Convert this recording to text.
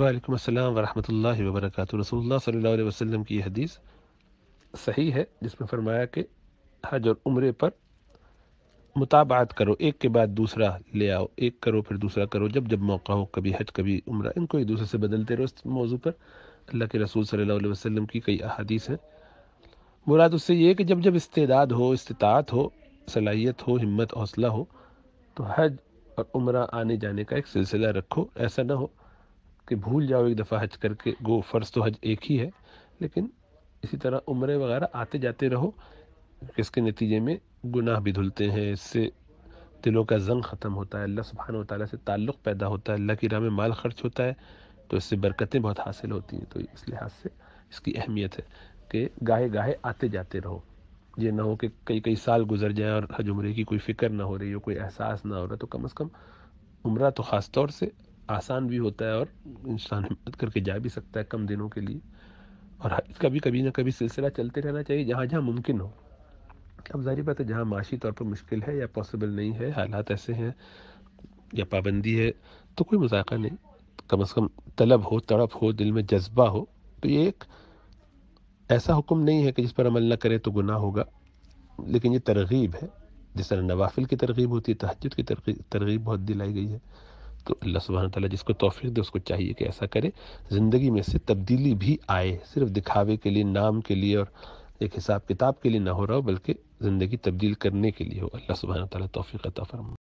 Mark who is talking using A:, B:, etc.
A: वालेकुम अस्सलाम वरहमतुल्लाहि वबरकatuह रसूलुल्लाह सल्लल्लाहु अलैहि वसल्लम की हदीस सही है जिसमें फरमाया कि हज और उम्र पर मुताबात करो एक के बाद दूसरा ले आओ एक करो फिर दूसरा करो जब जब मौका हो कभी हज कभी उम्र इनको एक दूसरे से बदलते रहो इस मौजू पर अल्लाह के रसूल सल्लल्लाहु अलैहि वसल्लम की कई अहादीस हैं मुराद उससे ये कि जब जब इस्तेदाद हो इस्तात हो सलाहियत हो हिम्मत हौसला हो तो हज और उम्र आने जाने का एक सिलसिला रखो ऐसा ना हो कि भूल जाओ एक दफ़ा हज करके गो फ़र्ज़ तो हज एक ही है लेकिन इसी तरह उम्र वगैरह आते जाते रहो इसके नतीजे में गुनाह भी धुलते हैं इससे दिलों का जंग ख़त्म होता है अल्लाह सुबहान ताली से ताल्लुक़ पैदा होता है अल्लाह की राह में माल खर्च होता है तो इससे बरकतें बहुत हासिल होती हैं तो इस लिहाज से इसकी अहमियत है कि गाहे गाहे आते जाते रहो ये ना हो कि कई कई साल गुजर जाए और हज उम्रे की कोई फ़िक्र ना हो रही हो कोई एहसास ना हो रहा तो कम अज़ कम उम्र तो ख़ास तौर से आसान भी होता है और इंसान हिम्मत करके जा भी सकता है कम दिनों के लिए और हाँ, इसका भी कभी ना कभी सिलसिला चलते रहना चाहिए जहाँ जहाँ मुमकिन हो अब जाहिर बात है जहाँ माशी तौर पर मुश्किल है या पॉसिबल नहीं है हालात ऐसे हैं या पाबंदी है तो कोई मजाक नहीं कम अज़ कम तलब हो तड़प हो दिल में जज्बा हो तो ये एक ऐसा हुक्म नहीं है कि जिस पर अमल न करे तो गुनाह होगा लेकिन ये तरगीब है जिस तरह नवाफिल की तरगीब होती है तहजद की तरगीब बहुत दिलाई गई है तो अल्लाह सुबह तला जिसको तोफ़ी दे उसको चाहिए कि ऐसा करे ज़िंदगी में से तब्दीली भी आए सिर्फ दिखावे के लिए नाम के लिए और एक हिसाब किताब के लिए ना हो रहा हो बल्कि ज़िंदगी तब्दील करने के लिए हो अल्लाह सुबह तौफ़ी तोफ़ी